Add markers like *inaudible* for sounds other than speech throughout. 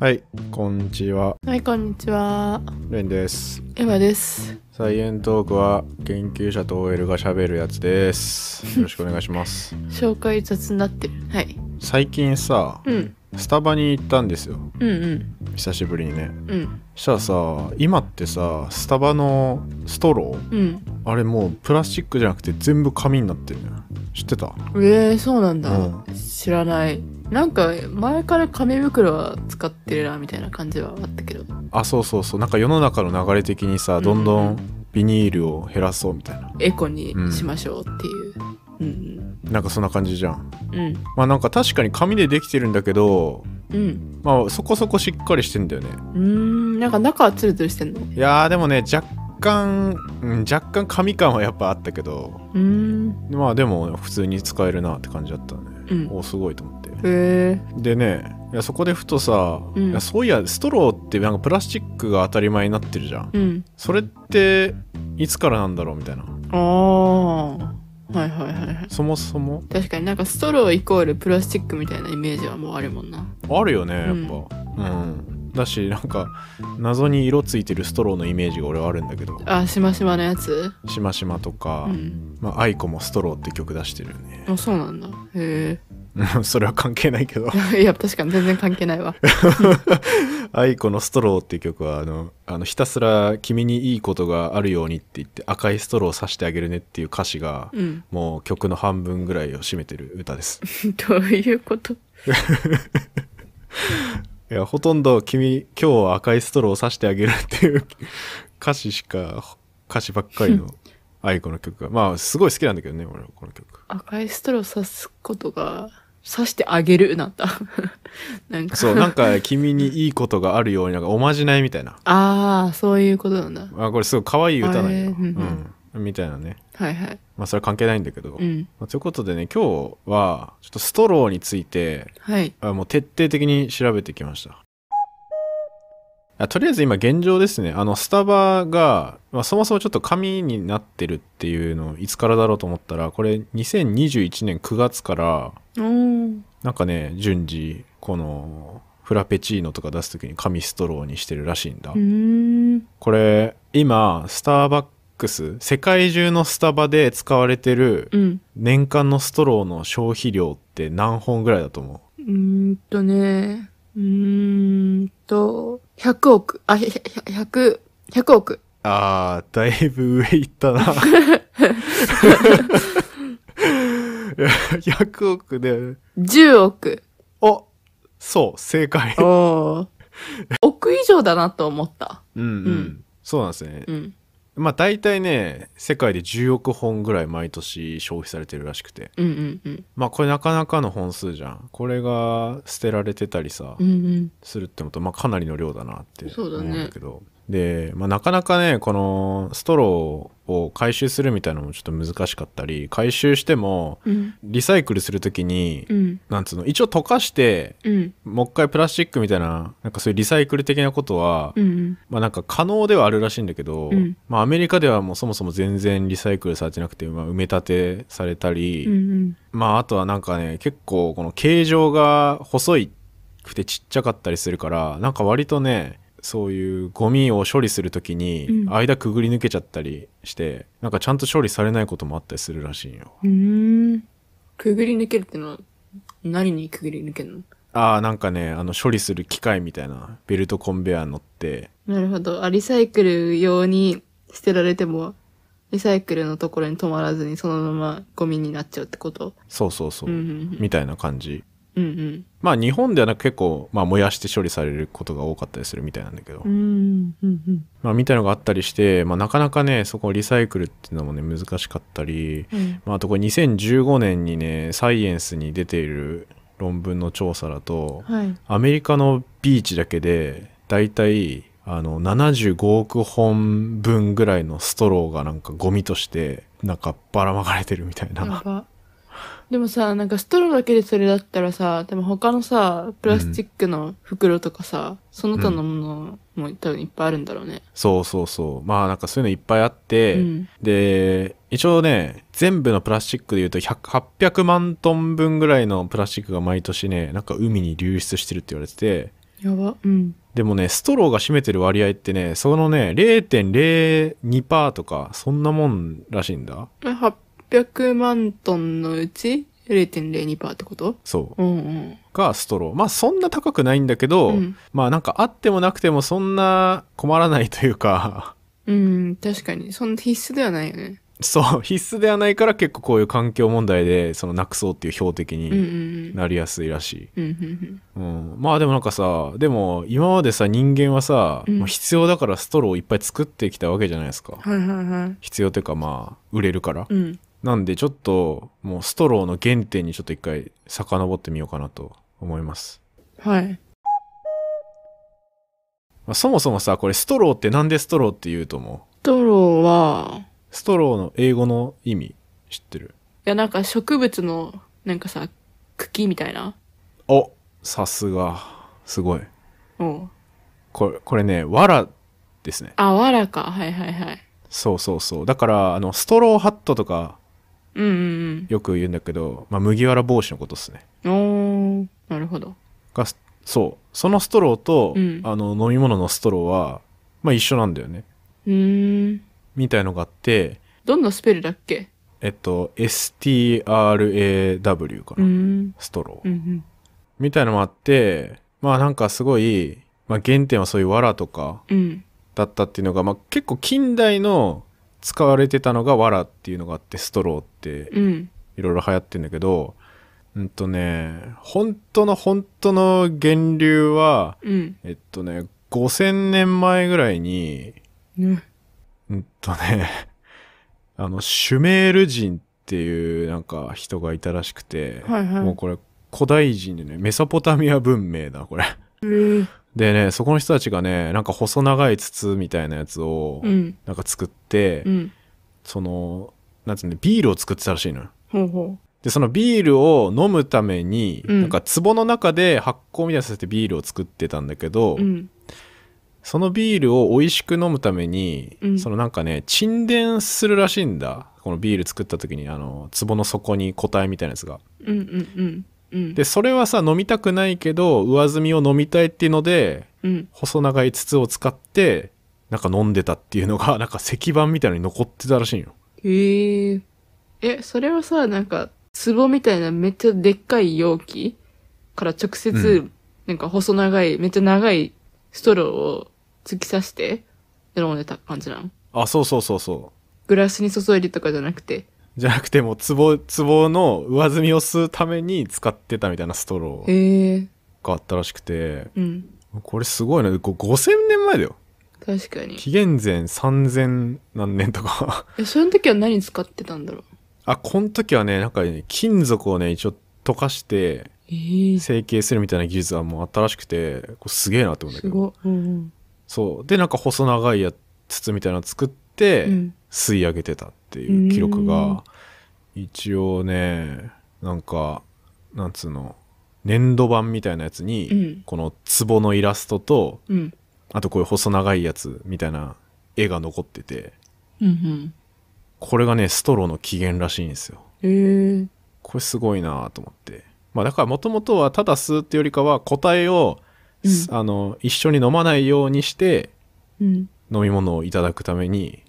はい、こんにちは。はい、こんにちは。レンです。エヴァです。サイエントークは研究者と OL が喋るやつです。よろしくお願いします。*laughs* 紹介雑になってる。はい。最近さ、うん、スタバに行ったんですよ。うんうん。久しぶりにね。うん。したらさ、今ってさ、スタバのストロー、うん、あれもうプラスチックじゃなくて全部紙になってる知ってたえー、そうなんだ、うん、知らないなんか前から紙袋は使ってるなみたいな感じはあったけどあそうそうそうなんか世の中の流れ的にさどんどんビニールを減らそうみたいな、うん、エコにしましょうっていう、うん、なんかそんな感じじゃん、うん、まあなんか確かに紙でできてるんだけどうん、まあそこそこしっかりしてんだよねうんなんか中はツルツルしてんのいやでもね若干、うん、若干紙感はやっぱあったけどまあでも普通に使えるなって感じだったね、うん、おすごいと思ってへでねいやそこでふとさ、うん、いやそういやストローってなんかプラスチックが当たり前になってるじゃん、うん、それっていつからなんだろうみたいなああはいはいはいはいそもそも確かになんかストローイコールプラスチックみたいなイメージはもうあるもんなあるよねやっぱうん、うんだしなんか謎に色ついてるストローのイメージが俺はあるんだけどあしましまのやつしましまとか、うん、まあ、アイもストローって曲出してるねあそうなんだへえ *laughs* それは関係ないけど *laughs* いや確かに全然関係ないわ *laughs* アイコの「ストロー」っていう曲はあのあのひたすら「君にいいことがあるように」って言って赤いストローをさしてあげるねっていう歌詞が、うん、もう曲の半分ぐらいを占めてる歌ですどういうこといやほとんど君今日は赤いストローを刺してあげるっていう歌詞しか歌詞ばっかりの *laughs* 愛子の曲がまあすごい好きなんだけどね俺はこの曲赤いストロー刺すことが刺してあげるなんだ *laughs* なんかそうなんか君にいいことがあるようになんかおまじないみたいなああそういうことなんだあこれすごい可愛い歌なんや、うん、みたいなねはいはいまあ、それは関係ないんだけど、うん、まあ、ということでね今日はちょっとストローについて、はい、あもう徹底的に調べてきましたあとりあえず今現状ですねあのスタバが、まあ、そもそもちょっと紙になってるっていうのいつからだろうと思ったらこれ2021年9月からなんかね順次このフラペチーノとか出す時に紙ストローにしてるらしいんだこれ今スターバッス世界中のスタバで使われてる年間のストローの消費量って何本ぐらいだと思ううんとねうんと100億あ100 100億あだいぶ上いったな100 *laughs* 億でね10億あそう正解お億以上だなと思ったうん、うん、うん、そうなんですね、うんまあ大体ね世界で10億本ぐらい毎年消費されてるらしくて、うんうんうん、まあこれなかなかの本数じゃんこれが捨てられてたりさ、うんうん、するってのと、まあ、かなりの量だなって思うんだけど、ね、で、まあ、なかなかねこのストローを回収するみたいなのもちょっと難しかったり回収してもリサイクルする時に、うん、なんつうの一応溶かして、うん、もう一回プラスチックみたいななんかそういうリサイクル的なことは、うん、まあ、なんか可能ではあるらしいんだけど、まあ、アメリカではもうそもそも全然リサイクルされてなくて、まあ、埋め立てされたり、うんまあ、あとはなんかね結構この形状が細いくてちっちゃかったりするからなんか割とねそういうゴミを処理する時に間くぐり抜けちゃったりして、うん、なんかちゃんと処理されないこともあったりするらしいようんくぐり抜けるってのは何にくぐり抜けるのああなんかねあの処理する機械みたいなベルトコンベア乗ってなるほどリサイクル用に捨てられてもリサイクルのところに止まらずにそのままゴミになっちゃうってことそうそうそう、みたいな感じまあ日本ではなく結構、まあ、燃やして処理されることが多かったりするみたいなんだけど、みたいのがあったりして、まあ、なかなかねそこリサイクルっていうのもね難しかったり、うん、まあ、あとこれ2015年にねサイエンスに出ている論文の調査だと、はい、アメリカのビーチだけでだいたいあの75億本分ぐらいのストローがなんかゴミとしてなんかばらまかれてるみたいなでもさ、なんかストローだけでそれだったらさ、でも他のさ、プラスチックの袋とかさ、その他のものも多分いっぱいあるんだろうね。そうそうそう。まあなんかそういうのいっぱいあって、うんで、一応ね、全部のプラスチックで言うと100 800万トン分ぐらいのプラスチックが毎年ね、なんか海に流出してるって言われてて、やば。うん。でもね、ストローが占めてる割合ってね、そのね、0.02%とか、そんなもんらしいんだ。え、600万トンのうち0.02%ってことそう。うんうん。がストロー。まあそんな高くないんだけど、うんまあなんかあってもなくてもそんな困らないというか、うん、確かに。そんな必須ではないよね。そう、必須ではないから結構こういう環境問題で、そのなくそうっていう標的にうん。なりやすいらしい。うんまあでもなんかさでも今までさ人間はさ、うん必要だからストローをいっぱい作ってきたわけじゃないですか、はいはいはい。必要というかまあ売れるから、うん。なんでちょっともうストローの原点にちょっと一回遡ってみようかなと思います。はい。まあ、そもそもさ、これストローってなんでストローって言うと思うストローは、ストローの英語の意味知ってるいや、なんか植物の、なんかさ、茎みたいな。お、さすが。すごい。うん。これ、これね、わらですね。あ、わらか。はいはいはい。そうそうそう。だから、あの、ストローハットとかうんうんうん、よく言うんだけど、まあ、麦わら帽子のことですねおなるほどがそうそのストローと、うんあの飲み物のストローは、まあ、一緒なんだよねうんみたいのがあってどんなスペルだっけえっと STRAW かな、ーストロー、うんうんみたいのもあってまあなんかすごい、まあ、原点はそういうわらとかだったっていうのが、まあ、結構近代の使われてたのが藁っていうのがあってストローっていろいろ流行ってんだけど、うん、うんとね本当の本当の源流は、うん、えっとね5,000年前ぐらいに、うん、うんとね *laughs* あのシュメール人っていうなんか人がいたらしくて、はいはい、もうこれ古代人でねメソポタミア文明だこれ。えーでねそこの人たちがねなんか細長い筒みたいなやつをなんか作って、うんそのなんつうのビールを作ってたらしいのよほうほでそのビールを飲むために、うんなんか壺の中で発酵みたいなさせてビールを作ってたんだけど、うんそのビールを美味しく飲むために、うんそのなんかね沈殿するらしいんだこのビール作った時にあの壺の底に個体みたいなやつがうんうんうんでそれはさ飲みたくないけど上澄みを飲みたいっていうので、うん、細長い筒を使ってなんか飲んでたっていうのが *laughs* なんか石板みたいに残ってたらしいよへえー、えそれはさなんか壺みたいなめっちゃでっかい容器から直接、なんか細長い、めっちゃ長いストローを突き刺して飲んでた感じなのあそうそうそうそうグラスに注いでとかじゃなくてじゃなくてもう壺壺の上積みを吸うために使ってたみたいなストローがあったらしくて、うん、これすごいな5000年前だよ確かに紀元前3000何年とか *laughs* その時は何使ってたんだろうあこの時はねなんか、ね、金属をね一応溶かして成形するみたいな技術はもう新しくてこすげえなって思うんだけど、うん、そうでなんか細長いやつみたいなの作って、うん、吸い上げてたっていう記録が一応ねなんかなんつうの粘土板みたいなやつに、この壺のイラストと、あとこういう細長いやつみたいな絵が残ってて、これがねストローの起源らしいんですよ。これすごいなと思って。まあ、だからもともとはただ吸うってよりかは個体を、あの一緒に飲まないようにして、飲み物をいただくために、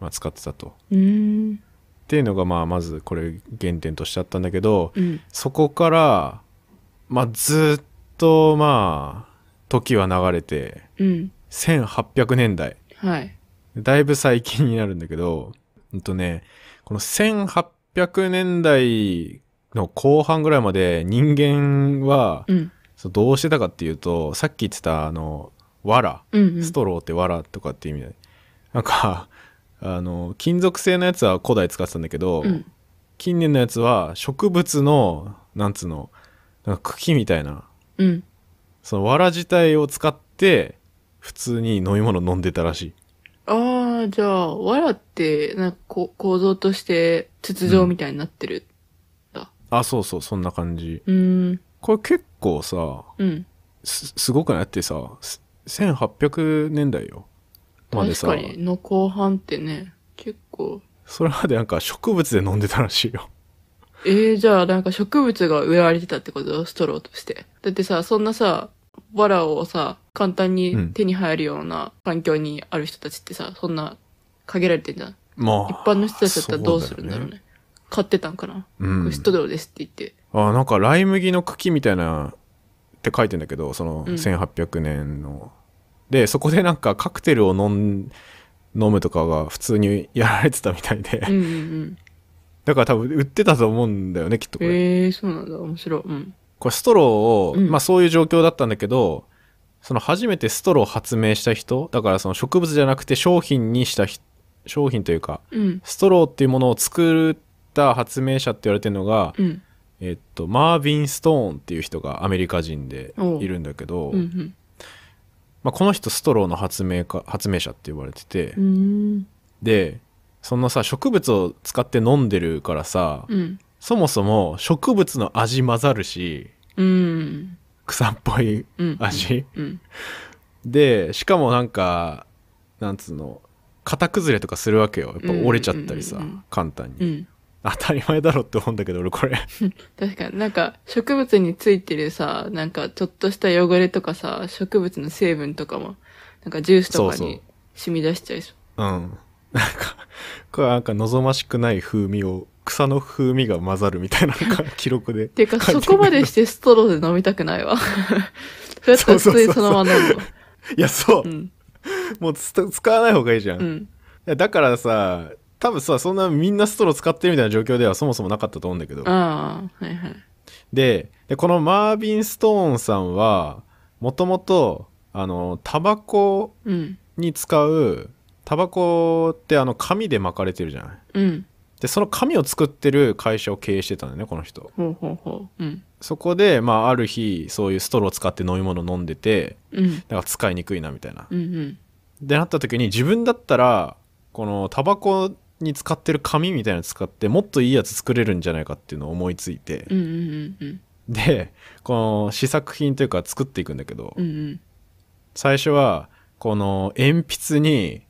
まあ、使ってたと。うんっていうのがまあまずこれ原点としてあったんだけど、うん、そこから、まあ、ずっとまあ時は流れて、うん、1800年代、はい、だいぶ最近になるんだけど、うんとね、この1800年代の後半ぐらいまで人間は、うん、そうどうしてたかっていうとさっき言ってたあの藁、うんうん、ストローって藁とかって意味でなんかあの金属製のやつは古代使ってたんだけど、うん近年のやつは植物のなんつうのなんか茎みたいな、うん、そのわら自体を使って普通に飲み物飲んでたらしいああじゃあわらってなんかこ構造として筒状みたいになってる、うんだあそうそうそんな感じうんこれ結構さ、うん、すすごくなってさ1800年代よまでさ。確かに、の後半ってね、結構。それまでなんか植物で飲んでたらしいよ。ええー、じゃあなんか植物が植えられてたってことストローとして。だってさ、そんなさ、藁をさ、簡単に手に入るような環境にある人たちってさ、そんな限られてんじゃん。まあ。一般の人たちだったらどうするんだろうね。うね買ってたんかな。うん。ストローですって言って。あ、なんかライ麦の茎みたいなって書いてんだけど、その1800年のでそこでなんかカクテルを飲ん飲むとかが普通にやられてたみたいで、うんうんうん、だから多分売ってたと思うんだよねきっとこれ。えー、そうなんだ面白い、うん、これストローを、うん、まあ、そういう状況だったんだけどその初めてストローを発明した人だからその植物じゃなくて商品にした商品というか、うん、ストローっていうものを作った発明者って言われてるのが、えっと、マーヴィン・ストーンっていう人がアメリカ人でいるんだけど、うんうん、まあ、この人ストローの発明家発明者って呼ばれててでそんなさ植物を使って飲んでるからさ、うん、そもそも植物の味混ざるし、うん、草っぽい味、うん、でしかもなんかなんつうの型崩れとかするわけよやっぱ折れちゃったりさ、簡単に、当たり前だろって思うんだけど俺これ *laughs* 確かになんか植物についてるさなんかちょっとした汚れとかさ植物の成分とかもなんかジュースとかに染み出しちゃいそううん *laughs* なんかこれなんか望ましくない風味を草の風味が混ざるみたいな *laughs* 記録でていうかそこまでしてストローで飲みたくないわそうやったら普通にそのまま飲むいやそう、うん、もう使わない方がいいじゃん、うん、だからさ多分さそんなみんなストロー使ってるみたいな状況ではそもそもなかったと思うんだけど、はいはい、ででこのマービン・ストーンさんはもともとあのタバコに使う、タバコってあの紙で巻かれてるじゃない、うん、でその紙を作ってる会社を経営してたんだよねこの人ほうほうほう、うん、そこで、まあ、ある日そういうストローを使って飲み物飲んでて、うん、か使いにくいなみたいな、うんうん、でなった時に自分だったらこのタバコに使ってる紙みたいなの使ってもっといいやつ作れるんじゃないかっていうのを思いついて、うんうんうんうんでこの試作品というか作っていくんだけど、うんうん最初はこの鉛筆に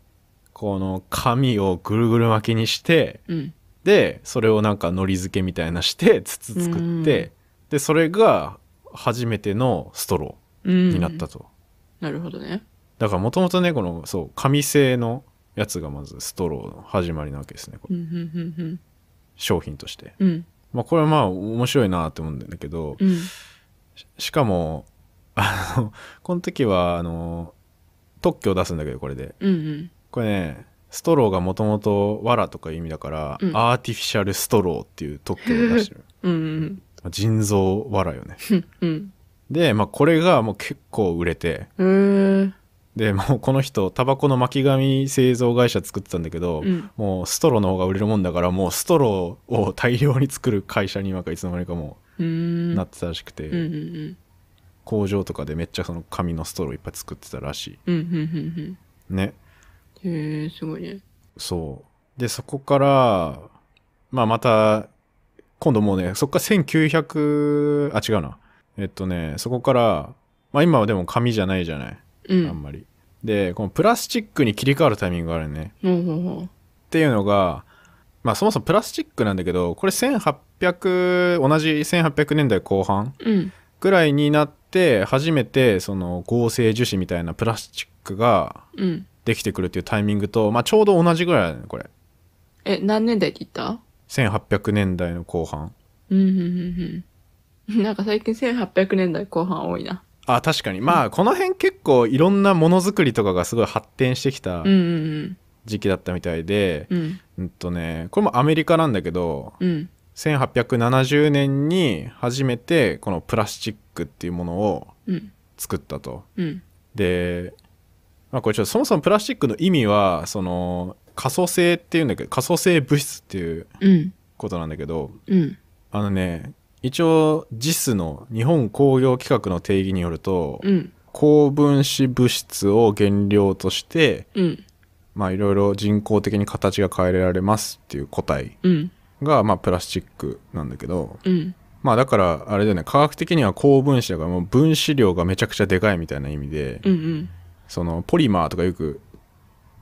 この紙をぐるぐる巻きにして、うんでそれをなんかのり付けみたいなして筒作って、うんでそれが初めてのストローになったと、なるほどねだからもともとねこのそう紙製のやつがまずストローの始まりなわけですね、これ商品として、うん、まあ、これはまあ面白いなって思うんだけど、うん、しかもあの *laughs* この時はあの特許を出すんだけどこれで、うんうん、これねストローがもともと藁とかいう意味だから、うん、アーティフィシャルストローっていう特許を出してる *laughs* うん、腎臓藁よね、うん、で、まあ、これがもう結構売れて、えーでもうこの人タバコの巻き紙製造会社作ってたんだけど、うん、もうストローの方が売れるもんだからもうストローを大量に作る会社に今かいつの間にかもうなってたらしくて、うんうんうん、工場とかでめっちゃその紙のストローいっぱい作ってたらしい、うんうんうん、ねへえすごいねそうでそこからまあまた今度もうねそっから1900あ違うなえっとねそこからまあ今はでも紙じゃないじゃないうんあんまりでこのプラスチックに切り替わるタイミングがあるねうんっていうのがまあそもそもプラスチックなんだけどこれ1800同じ1800年代後半ぐらいになって初めてその合成樹脂みたいなプラスチックができてくるっていうタイミングと、まあ、ちょうど同じぐらいだねこれえ何年代って言った1800年代の後半うんうんうんうんなんか最近1800年代後半多いなあ確かにまあこの辺結構いろんなものづくりとかがすごい発展してきた時期だったみたいで、うん、うんとねこれもアメリカなんだけど、うん、1870年に初めてこのプラスチックっていうものを作ったと。うん、で、まあ、これちょっとそもそもプラスチックの意味はその可塑性っていうんだけど可塑性物質っていうことなんだけど、あのね一応 JIS の日本工業規格の定義によると、うん、高分子物質を原料として、うん、まあいろいろ人工的に形が変えられますっていう個体が、まあプラスチックなんだけど、まあだからあれだよね科学的には高分子だからもう分子量がめちゃくちゃでかいみたいな意味で、うんうん、そのポリマーとかよく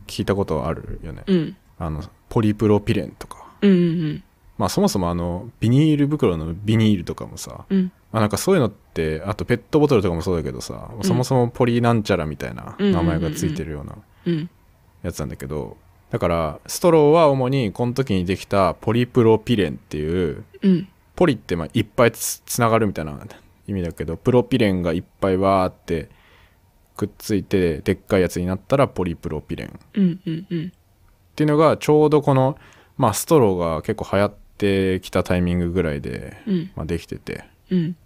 聞いたことあるよね、うん、あのポリプロピレンとか、うんうんうん、まあ、そもそもあのビニール袋のビニールとかもさ、うんまあ、なんかそういうのってあとペットボトルとかもそうだけどさ、うんそもそもポリなんちゃらみたいな名前がついてるようなやつなんだけどだからストローは主にこの時にできたポリプロピレンっていう、うん、ポリってまあいっぱいつつながるみたいな意味だけどプロピレンがいっぱいわーってくっついてでっかいやつになったらポリプロピレン、っていうのがちょうどこの、まあ、ストローが結構流行ってってきたタイミングぐらいで、うん、まあ、できてて、うん、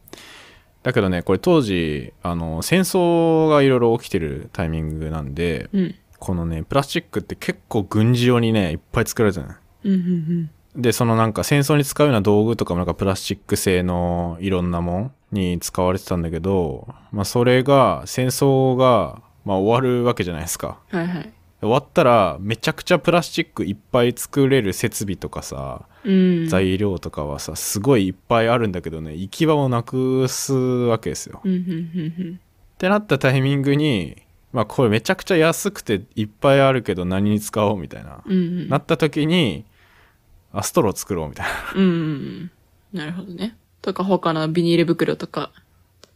だけどねこれ当時あの戦争がいろいろ起きてるタイミングなんで、うん、このねプラスチックって結構軍事用にねいっぱい作られてる、うんうんうん、でそのなんか戦争に使うような道具とかもなんかプラスチック製のいろんなもんに使われてたんだけど、まあ、それが戦争が、まあ、終わるわけじゃないですか。はいはい終わったらめちゃくちゃプラスチックいっぱい作れる設備とかさ、うん、材料とかはさすごいいっぱいあるんだけどね行き場をなくすわけですよ。ってなったタイミングにまあこれめちゃくちゃ安くていっぱいあるけど何に使おうみたいな、うんうん、なった時にアストロを作ろうみたいな。うん、なるほどね。とか他のビニール袋とか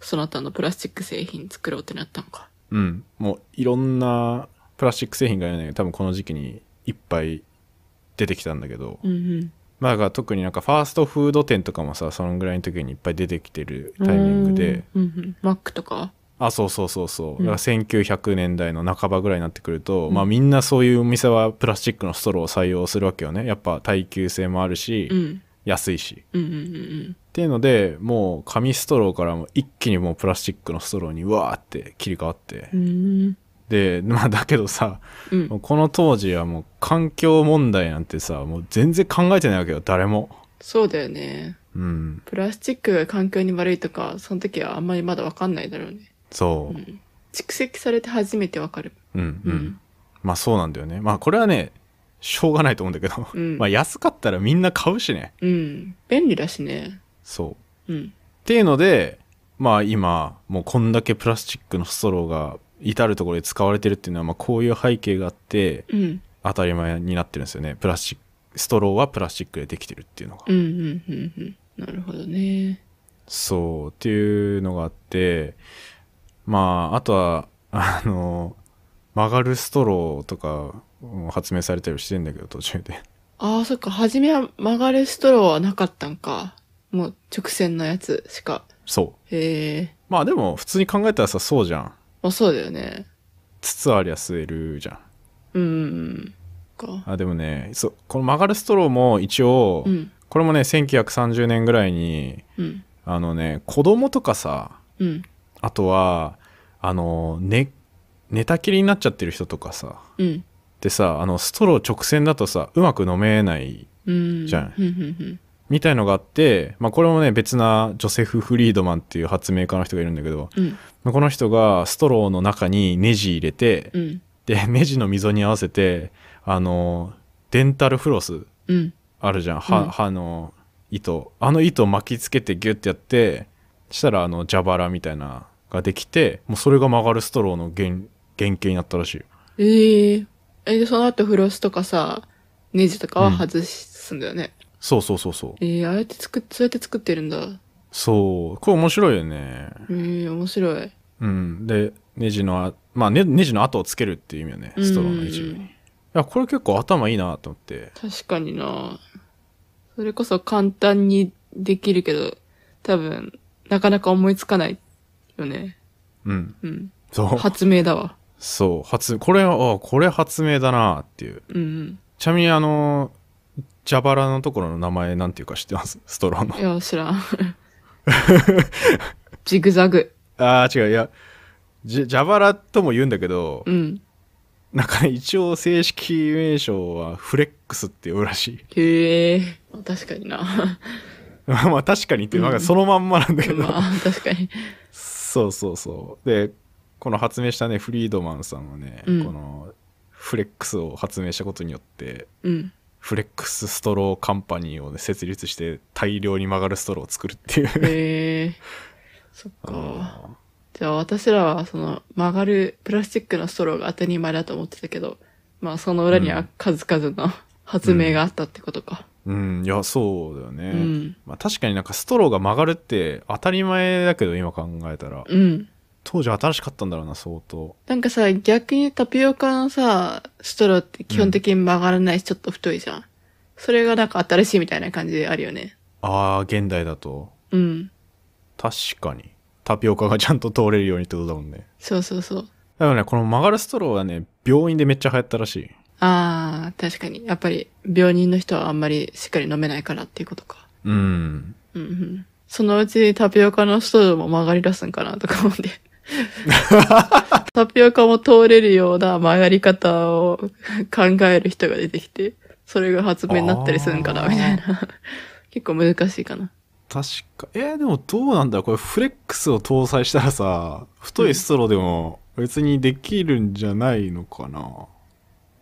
その他のプラスチック製品作ろうってなったのか。うん、もういろんなプラスチック製品がね多分この時期にいっぱい出てきたんだけど、うんうんまあ、特になんかファーストフード店とかもさそのぐらいの時にいっぱい出てきてるタイミングで、うんうん、マックとかあそうそうそうそう、うん、だから1900年代の半ばぐらいになってくると、うん、まあ、みんなそういうお店はプラスチックのストローを採用するわけよねやっぱ耐久性もあるし、うん、安いし、うんうんうんっていうのでもう紙ストローからも一気にもうプラスチックのストローにわーって切り替わって、うんでまあだけどさ、うん、この当時はもう環境問題なんてさもう全然考えてないわけよ誰もそうだよねうんプラスチックが環境に悪いとかその時はあんまりまだ分かんないだろうねそう、うん、蓄積されて初めて分かるうん、うん、うん、まあそうなんだよねまあこれはねしょうがないと思うんだけど、うん、*laughs* まあ安かったらみんな買うしねうん便利だしねそう、うん、っていうのでまあ今もうこんだけプラスチックのストローが至る所で使われてるっていうのは、まあ、こういう背景があって、うん、当たり前になってるんですよねプラスチックストローはプラスチックでできてるっていうのが。うんうんうんうん、なるほどねそうっていうのがあってまああとはあの曲がるストローとか発明されたりしてんだけど途中で。ああそっか初めは曲がるストローはなかったんかもう直線のやつしかそうへえまあでも普通に考えたらさそうじゃんあ、そうだよね。筒ありゃ吸えるじゃん。うんか。あでもねそうこの曲がるストローも一応、うん。これもね1930年ぐらいにうん。あのね子供とかさうん。あとはあの、ね、寝たきりになっちゃってる人とかさうん。でさあのストロー直線だとさうまく飲めないじゃん。うん。みたいのがあって、まあ、これもね別なジョセフ・フリードマンっていう発明家の人がいるんだけど、うん、この人がストローの中にネジ入れて、うん、でネジの溝に合わせてあのデンタルフロスあるじゃん、うん、歯歯の糸あの糸巻きつけてギュッてやってしたらあの蛇腹みたいなができてもうそれが曲がるストローの原原型になったらしいえー、えその後フロスとかさネジとかは外すんだよね、そうそうそうそう。えー、ああって作そうやって作ってるんだ。そう。これ面白いよね。えー、面白い。うん。で、ネジのまあネ、ネジの跡をつけるっていう意味よね。ストローの一部に。いや、これ結構頭いいなと思って。確かになそれこそ簡単にできるけど、多分、なかなか思いつかないよね。うん。うん。そう。発明だわ。そう。発、これは、あこれ発明だなっていう。うん、うん。ちなみにあのー、蛇腹のところの名前なんていうか知ってますストローの。いや、知らん。*laughs* ジグザグ。ああ、違う。いや、蛇腹とも言うんだけど、うん。なんか、ね、一応正式名称はフレックスって言うらしい。へえ、確かにな。*laughs* まあ確かにってなんかそのまんまなんだけど。まあ確かに。そうそうそう。で、この発明したね、フリードマンさんはね、うん、このフレックスを発明したことによって、うん、フレックスストローカンパニーを、ね、設立して大量に曲がるストローを作るっていうへえそっかじゃあ私らはその曲がるプラスチックのストローが当たり前だと思ってたけどまあその裏には数々の発明があったってことか、うん、うん、いやそうだよね、うん、まあ、確かになんかストローが曲がるって当たり前だけど今考えたら、うん、当時新しかったんだろうな、相当。なんかさ、逆にタピオカのさ、ストローって基本的に曲がらないし、ちょっと太いじゃん。それがなんか新しいみたいな感じであるよね。ああ、現代だと。うん。確かに。タピオカがちゃんと通れるようにってことだもんね。そうそうそう。だからね、この曲がるストローはね、病院でめっちゃ流行ったらしい。ああ、確かに。やっぱり、病人の人はあんまりしっかり飲めないからっていうことか。うん。うんうん。そのうちタピオカのストローも曲がり出すんかなとか思って。タピオカも通れるような曲がり方を考える人が出てきて、それが発明になったりするんかな、みたいな。*laughs* 結構難しいかな。確か、えー、でもどうなんだこれフレックスを搭載したらさ、太いストローでも別にできるんじゃないのかな、うん、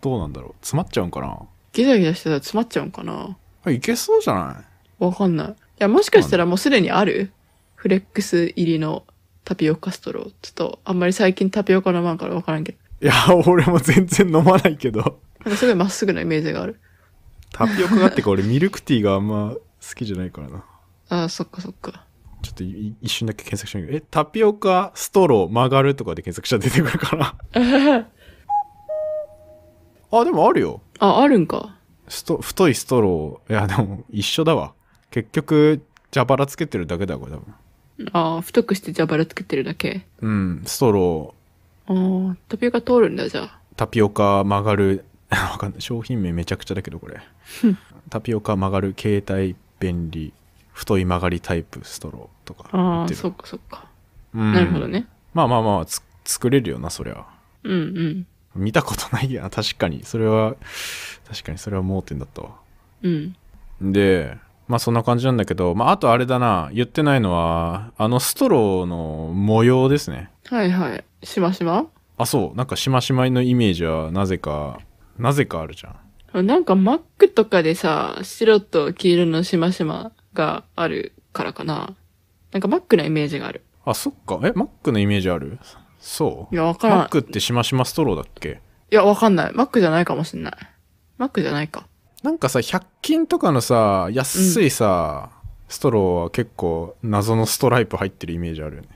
どうなんだろう詰まっちゃうんかなギザギザしてたら詰まっちゃうんかないけそうじゃないわかんない。いや、もしかしたらもうすでにあるフレックス入りのタピオカストロー。ちょっと、あんまり最近タピオカ飲まんからわからんけど。いや、俺も全然飲まないけど。なんかすごいまっすぐなイメージがある。タピオカだってか俺ミルクティーがあんま好きじゃないからな。ああ、そっかそっか。ちょっと一瞬だけ検索しなみけど、え、タピオカストロー曲がるとかで検索したら出てくるから。*laughs* あ、でもあるよ。あ、あるんか。スト太いストロー。いや、でも一緒だわ。結局、蛇腹つけてるだけだ、これ多分。ああ、太くして蛇腹つけてるだけ。うん、ストロー。ああ、タピオカ通るんだ、じゃあ。タピオカ曲がる、*laughs* わかんない。商品名めちゃくちゃだけど、これ。タピオカ曲がる、携帯便利、太い曲がりタイプストローとか。ああ、そっかそっか。うん、なるほどね。まあまあまあ、つ作れるよな、そりゃ。うんうん。見たことないや確かに。それは、確かにそれは盲点だったわ。うん。で、まあそんな感じなんだけど、まああとあれだな、言ってないのは、あのストローの模様ですね。はいはい。しましまあ、そう。なんかしましまのイメージはなぜか、なぜかあるじゃん。なんかマックとかでさ、白と黄色のしましまがあるからかな。なんかマックのイメージがある。あ、そっか。え、マックのイメージあるそういや、わからん。マックってしましまストローだっけいや、わかんない。マックじゃないかもしんない。マックじゃないか。なんかさ100均とかのさ安いさ、うん、ストローは結構謎のストライプ入ってるイメージあるよね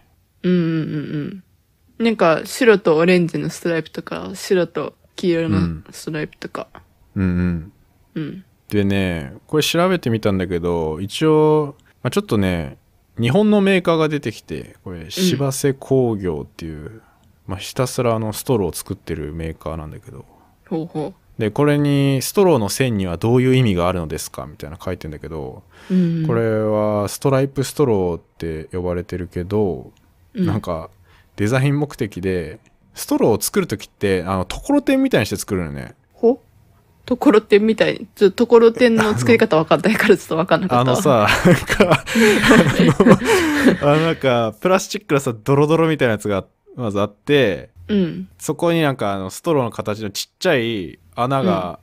うんうんうんうんなんか白とオレンジのストライプとか白と黄色のストライプとか、うん、うんうん、うん、でねこれ調べてみたんだけど一応、まあ、ちょっとね日本のメーカーが出てきてこれ柴瀬工業っていう、うん、まあ、ひたすらあのストローを作ってるメーカーなんだけどほうほうでこれにストローの線にはどういう意味があるのですかみたいな書いてんだけど、うん、これはストライプストローって呼ばれてるけど、うん、なんかデザイン目的でストローを作る時ってあのところてんみたいにして作るのね。ほところてんみたいちょところてんの作り方わかんないからちょっとわかんなかったあのさなんか *laughs* あのなんかプラスチックのさドロドロみたいなやつがまずあってうん、そこになんかあのストローの形のちっちゃい穴が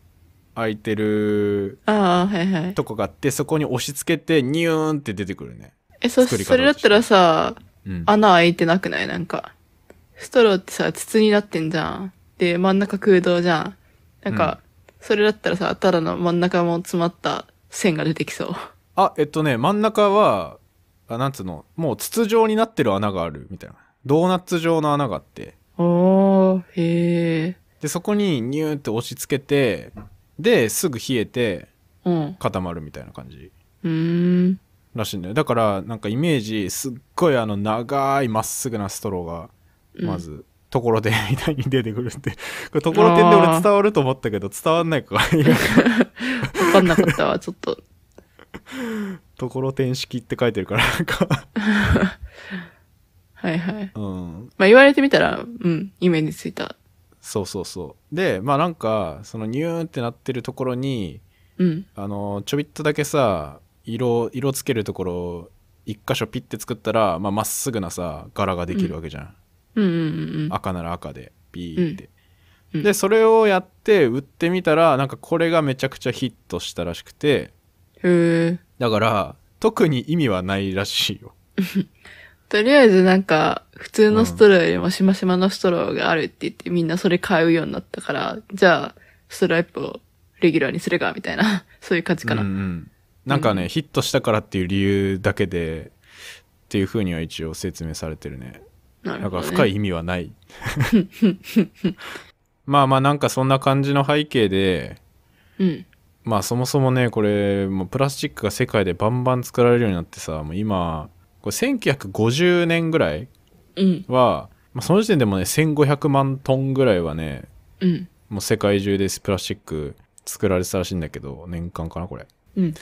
開いてる、うん、あはいはい、とこがあってそこに押し付けてニューンって出てくるねえそそれだったらさ、うん、穴開いてなくないなんかストローってさ筒になってんじゃんで真ん中空洞じゃんなんか、それだったらさただの真ん中も詰まった線が出てきそうあえっとね真ん中はあなんつうのもう筒状になってる穴があるみたいなドーナツ状の穴があってああ、へえ。で、そこにニューって押し付けて、で、すぐ冷えて、固まるみたいな感じうん。らしいんだよ。だから、なんかイメージ、すっごいあの、長いまっすぐなストローが、うんま。ず、ところてんみたいに出てくるって。これ、ところてんで俺伝わると思ったけど、*laughs* 伝わんないか。わかんなかったわ、ちょっと。*laughs* ところてん式って書いてるから、なんか、*laughs* はいはい。うん。まあ言われてみたら、うん、イメージついた。そうそうそう。で、まあなんか、そのニューってなってるところに、うん、あの、ちょびっとだけさ、色、色つけるところ、一箇所ピッて作ったら、まあ、っすぐなさ、柄ができるわけじゃん。うん、うんうんうん、赤なら赤で、ピーって。うんでそれをやって売ってみたらなんかこれがめちゃくちゃヒットしたらしくてだから特に意味はないらしいよ *laughs* とりあえずなんか、普通のストローよりもしましまのストローがあるって言って、みんなそれ買うようになったから、じゃあ、ストライプをレギュラーにするか、みたいな、*laughs* そういう感じかな。うんうん、なんかね、うん、ヒットしたからっていう理由だけで、っていうふうには一応説明されてるね。な、ね、んか深い意味はない。*laughs* まあまあなんかそんな感じの背景で、うん、まあそもそもねこれもうプラスチックが世界でバンバン作られるようになってさもう今これ1950年ぐらいは、うん、その時点でもね1500万トンぐらいはね、うん、もう世界中でプラスチック作られてたらしいんだけど年間かなこれ、うん、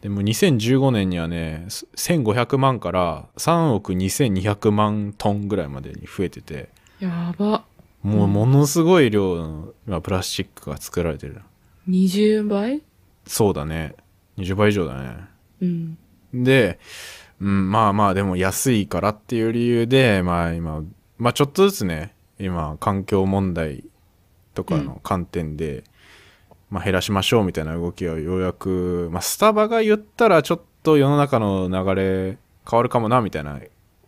でも2015年にはね1500万から3億2200万トンぐらいまでに増えててやばもうものすごい量のプラスチックが作られてる20倍そうだね20倍以上だねうんでうん、まあまあでも安いからっていう理由で、まあ今、まあちょっとずつね、今環境問題とかの観点で、うん、まあ、減らしましょうみたいな動きはようやく、まあ、スタバが言ったらちょっと世の中の流れ変わるかもなみたいな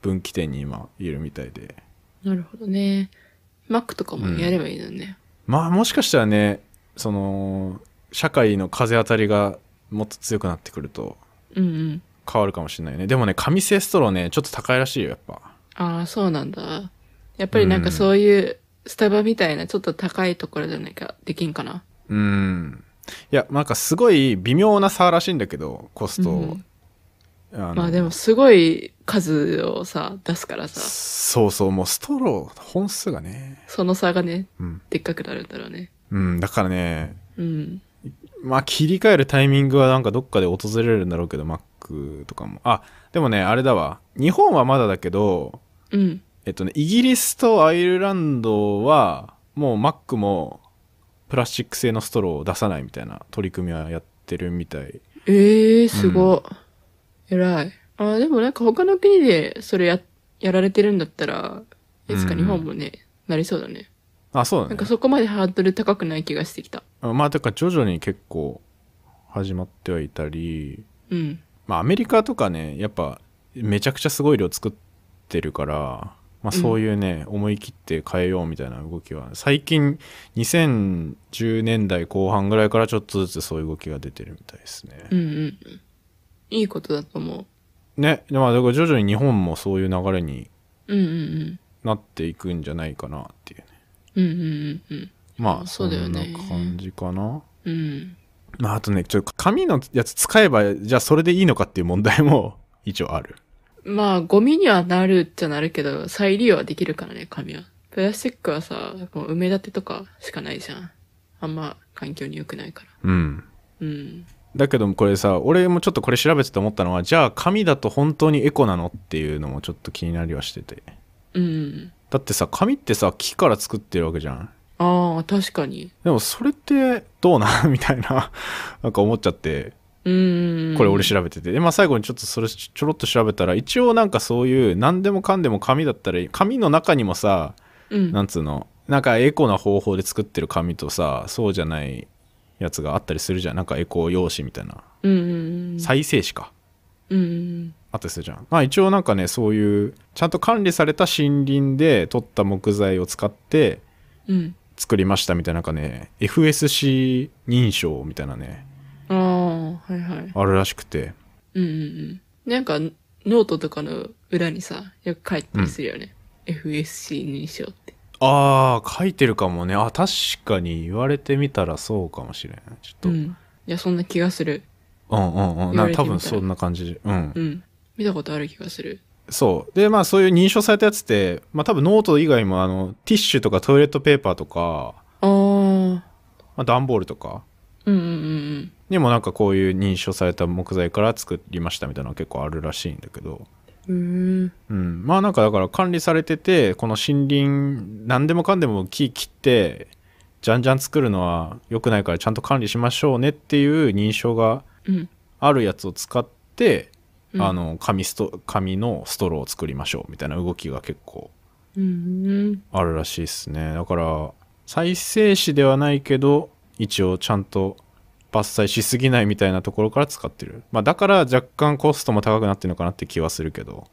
分岐点に今いるみたいでなるほどねマックとかもやればいいのね、うん、まあもしかしたらねその社会の風当たりがもっと強くなってくると、うんうん、変わるかもしれないねでもね紙製ストローねちょっと高いらしいよやっぱああそうなんだやっぱりなんかそういうスタバみたいなちょっと高いところじゃないかできんかなうんいやなんかすごい微妙な差らしいんだけどコスト、うんあまあでもすごい数をさ出すからさそうそうもうストロー本数がねその差がね、うん、でっかくなるんだろうねうんだからね、うん、まあ切り替えるタイミングはなんかどっかで訪れるんだろうけど、まあ、クとかもあでもねあれだわ日本はまだだけど、うん、えっとねイギリスとアイルランドはもうマックもプラスチック製のストローを出さないみたいな取り組みはやってるみたいええー、すごい、うん、偉いあでもなんか他の国でそれややられてるんだったらいつか日本もね、うん、なりそうだねあそうだねなんかそこまでハードル高くない気がしてきたまあてか徐々に結構始まってはいたり、うん、まあ、アメリカとかねやっぱめちゃくちゃすごい量作ってるから、まあ、そういうね、うん、思い切って変えようみたいな動きは最近2010年代後半ぐらいからちょっとずつそういう動きが出てるみたいですね。うんうん、いいことだと思う。ねでもだから徐々に日本もそういう流れになっていくんじゃないかなっていうね。うんうんうんうん、まあそんな感じかな。うんまあ、あとね、ちょっと紙のやつ使えば、じゃあそれでいいのかっていう問題も *laughs* 一応ある。まあ、ゴミにはなるっちゃなるけど、再利用はできるからね、紙は。プラスチックはさ、もう埋め立てとかしかないじゃん。あんま環境に良くないから。うん。うん。だけどもこれさ、俺もちょっとこれ調べてて思ったのは、じゃあ紙だと本当にエコなのっていうのもちょっと気になりはしてて。うん。だってさ、紙ってさ、木から作ってるわけじゃん。ああ、確かに。でもそれってどうなみたいな、*laughs* なんか思っちゃって、うんこれ俺調べててで、まあ、最後にちょっとそれちょろっと調べたら一応なんかそういう何でもかんでも紙だったら紙の中にもさ、うん、なんつうのなんかエコな方法で作ってる紙とさそうじゃないやつがあったりするじゃんなんかエコ用紙みたいな、うんうんうん、再生紙か、うんうん、あったりするじゃんまあ一応なんかねそういうちゃんと管理された森林で取った木材を使って、うん、作りましたみたいななんかね FSC 認証みたいなねああはいはいあるらしくてうんうんうんなんかノートとかの裏にさよく書いたりするよね、うん、FSC 認証ってああ書いてるかもねあ確かに言われてみたらそうかもしれないちょっと、うん、いやそんな気がするうんうんうん多分そんな感じうん、うん、見たことある気がするそうでまあそういう認証されたやつって、まあ、多分ノート以外もあのティッシュとかトイレットペーパーとかあ、まあ、段ボールとか、うんうんうん、にもなんかこういう認証された木材から作りましたみたいなのが結構あるらしいんだけど。うん、うん、まあなんかだから管理されててこの森林何でもかんでも木切ってじゃんじゃん作るのは良くないからちゃんと管理しましょうねっていう認証があるやつを使って、あの紙スト紙のストローを作りましょうみたいな動きが結構あるらしいですねだから再生紙ではないけど一応ちゃんと伐採しすぎないみたいなところから使ってる、まあ、だから若干コストも高くなってるのかなって気はするけど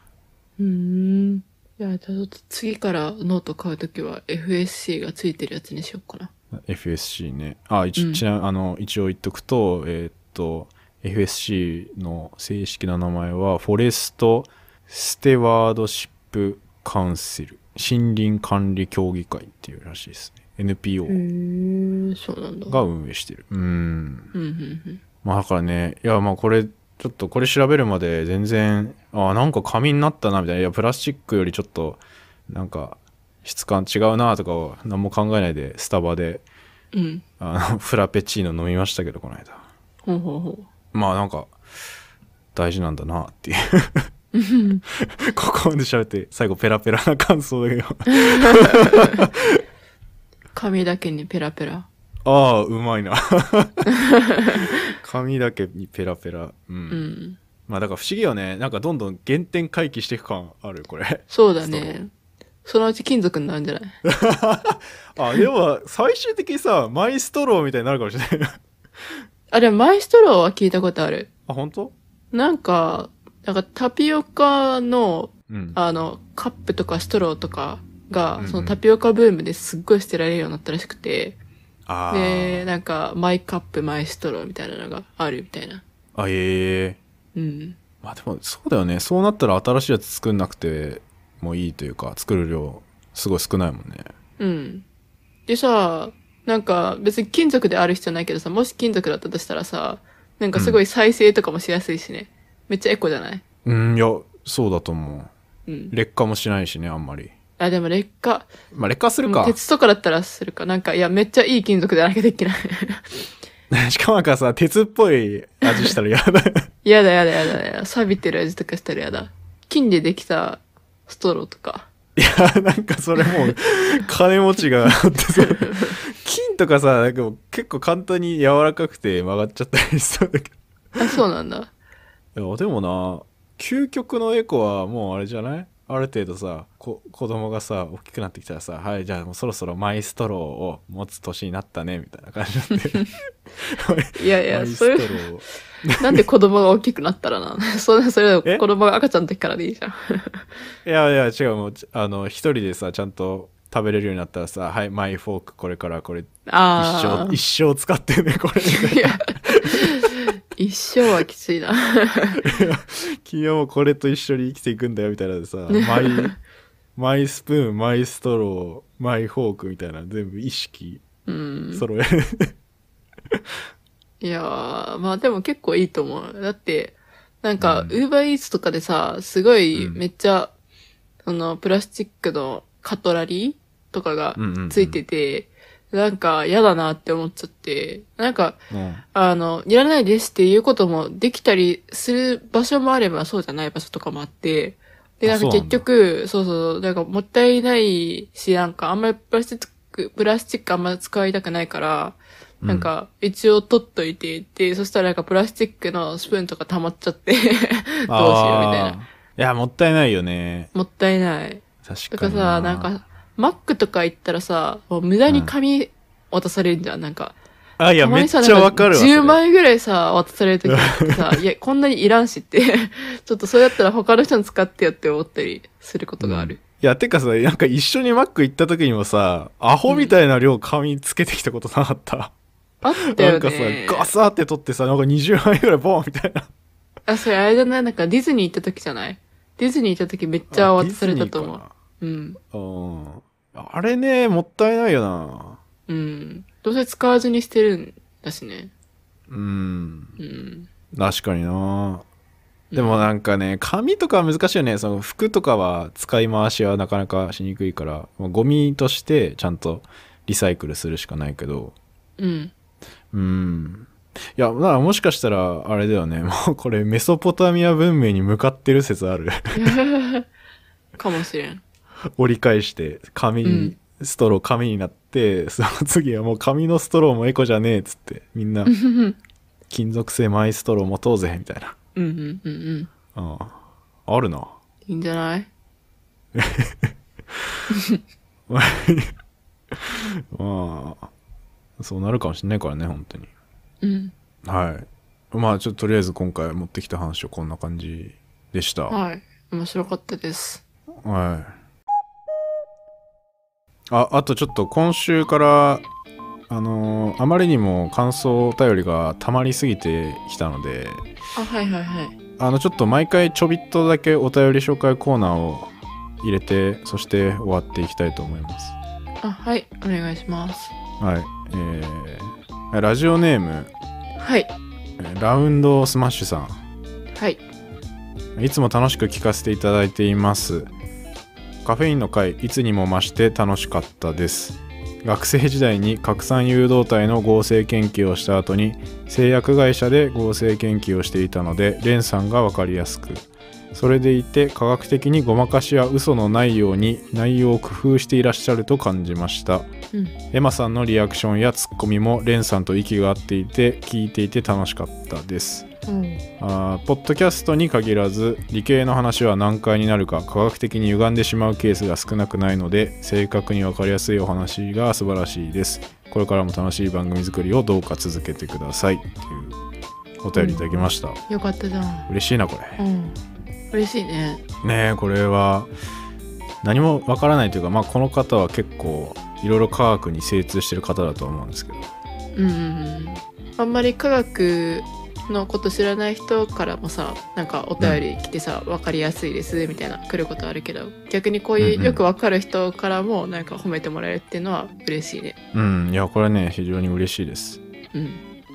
うんいやじゃあちょっと次からノート買う時は FSC がついてるやつにしようかな FSC ねあ一,、うん、あの一応言っとくとえー、っと FSC の正式な名前はフォレスト・ステワードシップ・カウンセル森林管理協議会っていうらしいですね NPO が運営してるうんまあだからねいやまあこれちょっとこれ調べるまで全然あなんか紙になったなみたいないやプラスチックよりちょっとなんか質感違うなとか何も考えないでスタバで、うん、あのフラペチーノ飲みましたけどこの間ほうほうほうまあなんか大事なんだなっていう *laughs* ここまで喋って最後ペラペラな感想だけど髪だけにペラペラああうまいな髪だけにペラペラうん、うんまあだから不思議よね。なんかどんどん原点回帰していく感ある、これ。そうだね。そのうち金属になるんじゃない *laughs* あ、でも最終的にさ、マイストローみたいになるかもしれない。あ、でもマイストローは聞いたことある。あ、本当？なんか、なんかタピオカの、うん、あの、カップとかストローとかが、うんうん、そのタピオカブームですっごい捨てられるようになったらしくて、で、なんか、マイカップ、マイストローみたいなのがあるみたいな。あ、ええー、うん。まあでも、そうだよね。そうなったら新しいやつ作んなくてもいいというか、作る量、すごい少ないもんね。うん。でさ、なんか別に金属である必要ないけどさ、もし金属だったとしたらさ、なんかすごい再生とかもしやすいしね。めっちゃエコじゃないうん、いや、そうだと思う。うん。劣化もしないしね、あんまり。あ、でも劣化。まあ、劣化するか。鉄とかだったらするか。なんか、いや、めっちゃいい金属でなきゃできない。*laughs* しかもなんかさ、鉄っぽい味したらやだ。*laughs* やだやだやだだ。錆びてる味とかしたらやだ。金でできたストローとか。いや、なんかそれもう、金持ちが、ってさ、*laughs* とかさなんか結構簡単に柔らかくて曲がっちゃったりしそうだけどあそうなんだいやでもな究極のエコはもうあれじゃないある程度さこ子供がさ大きくなってきたらさ「はいじゃあもうそろそろマイストローを持つ年になったね」みたいな感じになって *laughs* いやいやそれなんで子供が大きくなったらなそれそれは子供が赤ちゃんの時からでいいじゃん *laughs* いやいや違うもうあの一人でさちゃんと食べれるようになったらさ「はいマイフォークこれからこれ一生一生使ってねこれ」い一生はきついな *laughs* 君はもうこれと一緒に生きていくんだよみたいなでさマイマイスプーンマイストローマイフォークみたいな全部意識揃える、いやまあでも結構いいと思うだってなんか、ウーバーイーツとかでさ、すごい、めっちゃ、うん、その、プラスチックのカトラリー、とかがついてて、なんか嫌だなって思っちゃって、なんか、あの、いらないですっていうこともできたりする場所もあればそうじゃない場所とかもあって、で、なんか結局、そうそうなんかもったいないし、なんかあんまりプラスチック、プラスチックあんまり使いたくないから、なんか、一応取っといてで、そしたらなんかプラスチックのスプーンとか溜まっちゃって *laughs* どうしようみたいな。いや、もったいないよね。もったいない。確かに。だからさ、なんか、マックとか行ったらさ、もう無駄に紙渡されるじゃん、なんか。あ、いや、めっちゃわかるわ。10枚ぐらいさ、渡されるときさ、*laughs* いや、こんなにいらんしって、*laughs* ちょっとそうやったら他の人に使ってよって思ったりすることがある。いや、てかさ、なんか一緒にマック行った時にもさ、アホみたいな量紙つけてきたことなかった。あったなんかさガサーって取ってさ、なんか20枚ぐらいボーンみたいな。あ、それあれじゃないなんかディズニー行ったときじゃないディズニー行ったときめっちゃ渡されたと思う。うん。あれね、もったいないよな。うん。どうせ使わずに捨てるんだしね。うん。うん。確かにな。でもなんかね、紙とかは難しいよね。その服とかは使い回しはなかなかしにくいから、ゴミとしてちゃんとリサイクルするしかないけど。うん。うん。いや、なもしかしたらあれだよね。*laughs* もうこれメソポタミア文明に向かってる説ある *laughs* かもしれん。折り返して紙、に、ストロー紙になってその次はもう紙のストローもエコじゃねえっつってみんな *laughs* 金属製マイストロー持とうぜみたいなうんうんうんうんああるないいんじゃない *laughs* まあそうなるかもしんないからね本当にうんはいまあちょっととりあえず今回持ってきた話はこんな感じでしたはい面白かったですはいああとちょっと今週からあのーあまりにも感想お便りがたまりすぎてきたのであはいはいはいあのちょっと毎回ちょびっとだけお便り紹介コーナーを入れてそして終わっていきたいと思いますあはいお願いしますはいえー、ラジオネームはいラウンドスマッシュさんはいいつも楽しく聞かせていただいていますカフェインの回いつにも増して楽しかったです学生時代に拡散誘導体の合成研究をした後に製薬会社で合成研究をしていたのでレンさんが分かりやすくそれでいて科学的にごまかしや嘘のないように内容を工夫していらっしゃると感じました、うん、エマさんのリアクションやツッコミもレンさんと息が合っていて聞いていて楽しかったですうん、あポッドキャストに限らず理系の話は難解になるか科学的に歪んでしまうケースが少なくないので正確に分かりやすいお話が素晴らしいですこれからも楽しい番組作りをどうか続けてくださいっていうお便りいただきました、うん、よかったじゃん嬉しいなこれ、うん、嬉しいねねこれは何もわからないというか、まあ、この方は結構いろいろ科学に精通してる方だと思うんですけどうんうん、うん、あんまり科学のこと知らない人からもさなんかお便り来てさ、うん、分かりやすいですみたいな来ることあるけど逆にこういうよく分かる人からもなんか褒めてもらえるっていうのは嬉しいねうんいやこれね非常に嬉しいですうん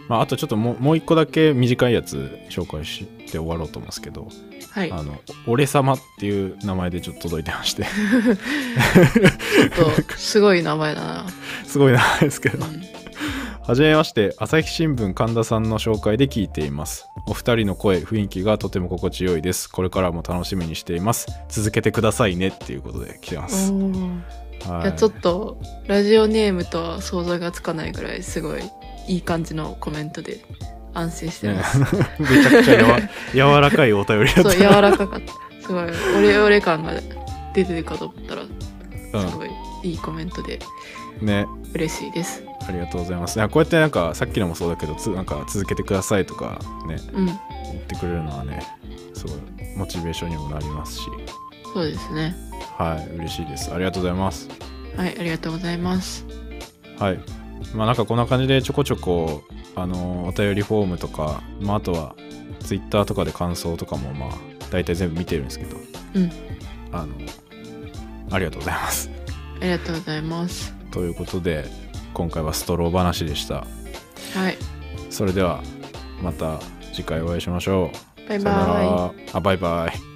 まあ、あとちょっともう一個だけ短いやつ紹介して終わろうと思いますけど、はい、あの俺様っていう名前でちょっと届いてまして *laughs* ちょっとすごい名前だな *laughs* すごい名前ですけど、うんはじめまして、朝日新聞神田さんの紹介で聞いています。お二人の声、雰囲気がとても心地よいです。これからも楽しみにしています。続けてくださいねっていうことで来てます。はい、いやちょっとラジオネームとは想像がつかないぐらいすごいいい感じのコメントで安心してます。ね、*laughs* めちゃくちゃやわ *laughs* 柔らかいお便りだった。そう柔らかかった。すごいオレオレ感が出てるかと思ったら、すごいいいコメントで、ね嬉しいです。ありがとうございますこうやってなんかさっきのもそうだけどつなんか続けてくださいとかね、うん、言ってくれるのはねすごいモチベーションにもなりますしそうですねはい嬉しいですありがとうございますはいありがとうございますはいまあなんかこんな感じでちょこちょこあのお便りフォームとか、まあ、あとはツイッターとかで感想とかもまあ大体全部見てるんですけど、うん、あのありがとうございますありがとうございますということで今回はストロー話でしたはいそれではまた次回お会いしましょうバイバイあバイバイ